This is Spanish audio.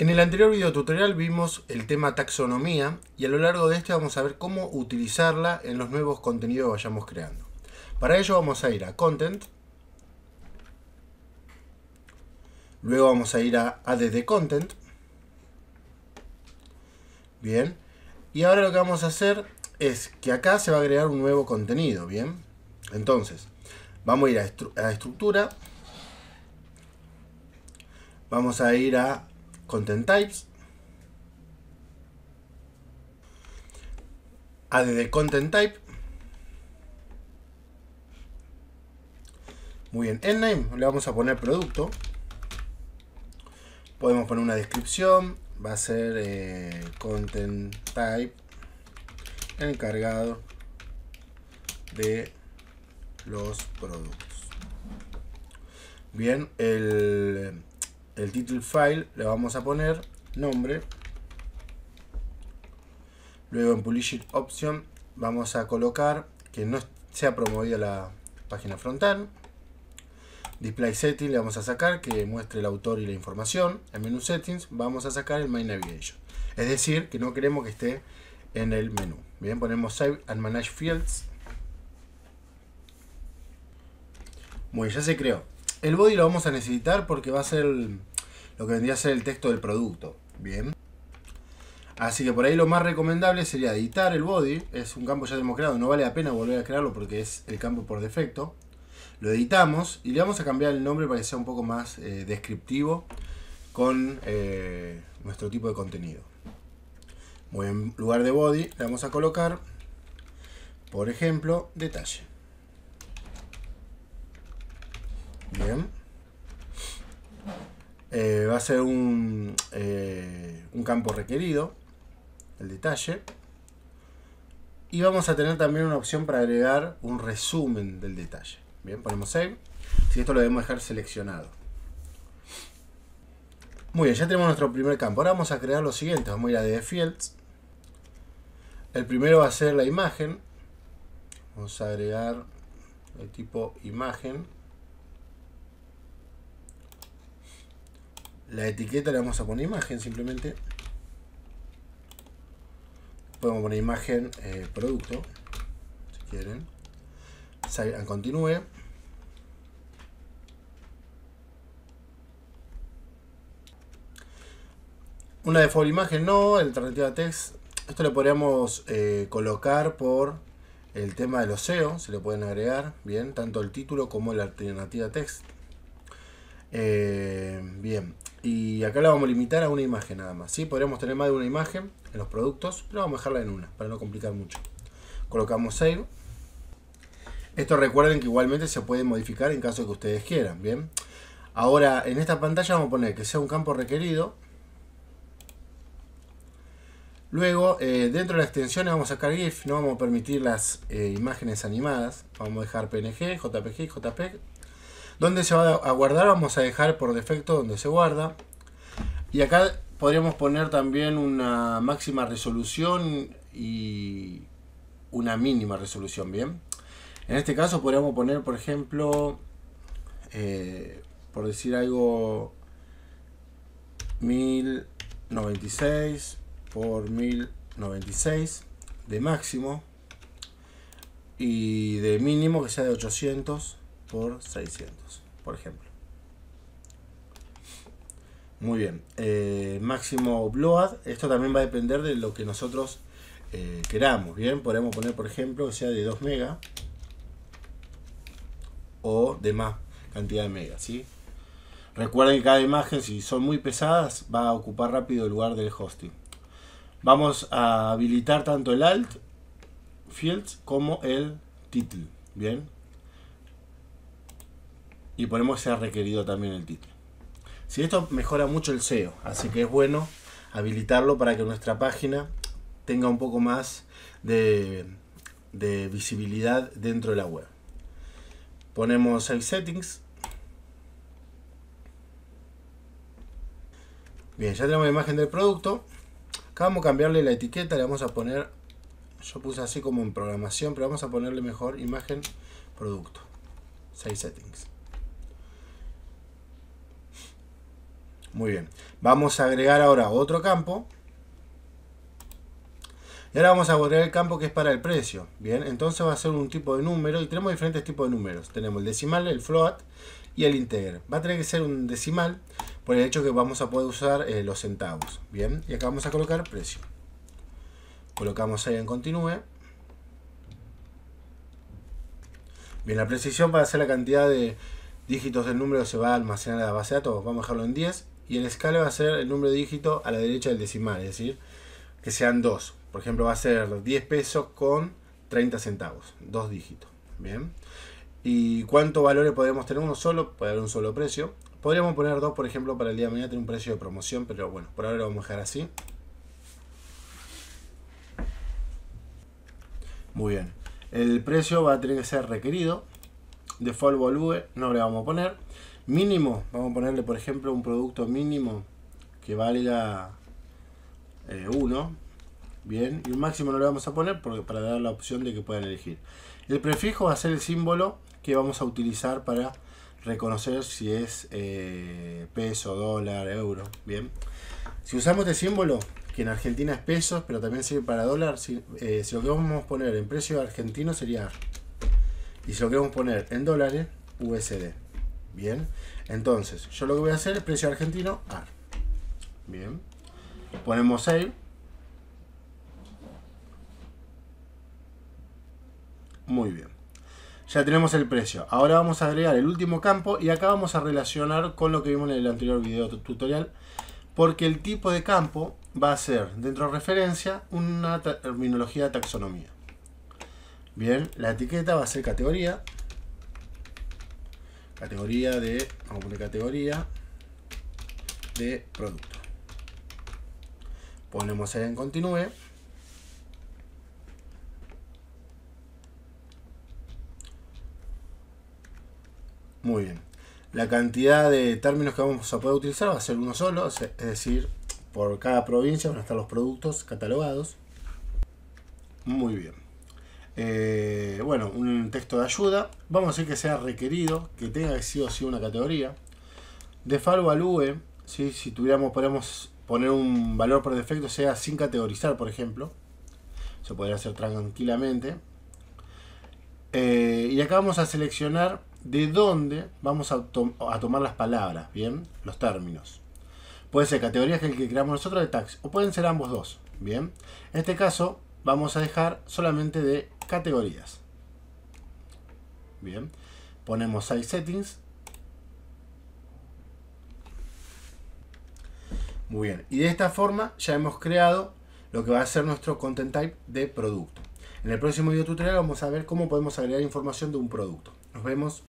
En el anterior video tutorial vimos el tema taxonomía y a lo largo de este vamos a ver cómo utilizarla en los nuevos contenidos que vayamos creando. Para ello vamos a ir a Content, luego vamos a ir a Add Content, bien, y ahora lo que vamos a hacer es que acá se va a agregar un nuevo contenido, bien, entonces vamos a ir a, a estructura, vamos a ir a content types, add content type, muy bien, end name le vamos a poner producto, podemos poner una descripción, va a ser eh, content type encargado de los productos. Bien, el el title file le vamos a poner nombre. Luego en Publish Option vamos a colocar que no sea promovida la página frontal. Display Setting le vamos a sacar que muestre el autor y la información. En Menú Settings vamos a sacar el Main Navigation. Es decir, que no queremos que esté en el menú. Bien, ponemos Save and Manage Fields. Muy bien, ya se creó. El body lo vamos a necesitar porque va a ser lo que vendría a ser el texto del producto. Bien. Así que por ahí lo más recomendable sería editar el body. Es un campo ya hemos creado, no vale la pena volver a crearlo porque es el campo por defecto. Lo editamos y le vamos a cambiar el nombre para que sea un poco más eh, descriptivo con eh, nuestro tipo de contenido. en lugar de body le vamos a colocar, por ejemplo, detalle. Bien. Eh, va a ser un, eh, un campo requerido, el detalle. Y vamos a tener también una opción para agregar un resumen del detalle. Bien, ponemos save. Si esto lo debemos dejar seleccionado. Muy bien, ya tenemos nuestro primer campo. Ahora vamos a crear lo siguiente. Vamos a ir a de Fields. El primero va a ser la imagen. Vamos a agregar el tipo imagen. La etiqueta le vamos a poner imagen simplemente. Podemos poner imagen eh, producto, si quieren. Continúe. Una default imagen no, alternativa text. Esto lo podríamos eh, colocar por el tema de los SEO, se le pueden agregar, bien, tanto el título como la alternativa text. Eh, bien, y acá la vamos a limitar a una imagen nada más. ¿sí? Podríamos tener más de una imagen en los productos, pero vamos a dejarla en una para no complicar mucho. Colocamos Save. Esto recuerden que igualmente se puede modificar en caso de que ustedes quieran. Bien. Ahora en esta pantalla vamos a poner que sea un campo requerido. Luego, eh, dentro de las extensiones vamos a sacar GIF, no vamos a permitir las eh, imágenes animadas. Vamos a dejar PNG, JPG JPEG dónde se va a guardar vamos a dejar por defecto donde se guarda. Y acá podríamos poner también una máxima resolución y una mínima resolución, ¿bien? En este caso podríamos poner, por ejemplo, eh, por decir algo, 1096 por 1096 de máximo y de mínimo que sea de 800 por 600, por ejemplo. Muy bien. Eh, máximo upload. Esto también va a depender de lo que nosotros eh, queramos. Bien, podemos poner, por ejemplo, que sea de 2 mega o de más cantidad de megas. ¿sí? Recuerden que cada imagen, si son muy pesadas, va a ocupar rápido el lugar del hosting. Vamos a habilitar tanto el alt fields como el title. Bien y ponemos sea requerido también el título. Si esto mejora mucho el SEO, así que es bueno habilitarlo para que nuestra página tenga un poco más de, de visibilidad dentro de la web. Ponemos Save Settings. Bien, ya tenemos imagen del producto. Acá vamos a cambiarle la etiqueta, le vamos a poner, yo puse así como en programación, pero vamos a ponerle mejor imagen producto. Save Settings. Muy bien. Vamos a agregar ahora otro campo. Y ahora vamos a agregar el campo que es para el precio. Bien, entonces va a ser un tipo de número y tenemos diferentes tipos de números. Tenemos el decimal, el float y el integer. Va a tener que ser un decimal por el hecho que vamos a poder usar eh, los centavos. Bien, y acá vamos a colocar precio. Colocamos ahí en continúe. Bien, la precisión para hacer la cantidad de dígitos del número se va a almacenar en la base de datos. Vamos a dejarlo en 10 y el escala va a ser el número de dígito a la derecha del decimal, es decir, que sean dos Por ejemplo, va a ser 10 pesos con 30 centavos, dos dígitos. Bien. ¿Y cuántos valores podemos tener? Uno solo, puede haber un solo precio. Podríamos poner dos, por ejemplo, para el día de mañana tener un precio de promoción, pero bueno, por ahora lo vamos a dejar así. Muy bien. El precio va a tener que ser requerido. Default value, no le vamos a poner mínimo, vamos a ponerle por ejemplo un producto mínimo que valga 1, eh, bien, y un máximo no lo vamos a poner porque para dar la opción de que puedan elegir. El prefijo va a ser el símbolo que vamos a utilizar para reconocer si es eh, peso, dólar, euro, bien. Si usamos este símbolo, que en Argentina es pesos, pero también sirve para dólar, si, eh, si lo que vamos a poner en precio argentino sería y si lo queremos poner en dólares, USD. Bien. Entonces, yo lo que voy a hacer es precio argentino AR. Bien. Ponemos save. Muy bien. Ya tenemos el precio. Ahora vamos a agregar el último campo y acá vamos a relacionar con lo que vimos en el anterior video tutorial. Porque el tipo de campo va a ser, dentro de referencia, una terminología de taxonomía. Bien, la etiqueta va a ser categoría categoría de, vamos a poner categoría de producto. Ponemos en continúe. Muy bien. La cantidad de términos que vamos a poder utilizar va a ser uno solo, es decir, por cada provincia van a estar los productos catalogados. Muy bien. Eh, bueno, un texto de ayuda. Vamos a decir que sea requerido, que tenga sí o sí una categoría. De Default al ue, si tuviéramos, podemos poner un valor por defecto, sea sin categorizar, por ejemplo. Se podría hacer tranquilamente. Eh, y acá vamos a seleccionar de dónde vamos a, tomar las palabras, ¿bien? Los términos. Puede ser categoría que el que creamos nosotros de tax, o pueden ser ambos dos, ¿bien? En este caso vamos a dejar solamente de categorías. Bien, ponemos ahí settings. Muy bien, y de esta forma ya hemos creado lo que va a ser nuestro content type de producto. En el próximo video tutorial vamos a ver cómo podemos agregar información de un producto. Nos vemos.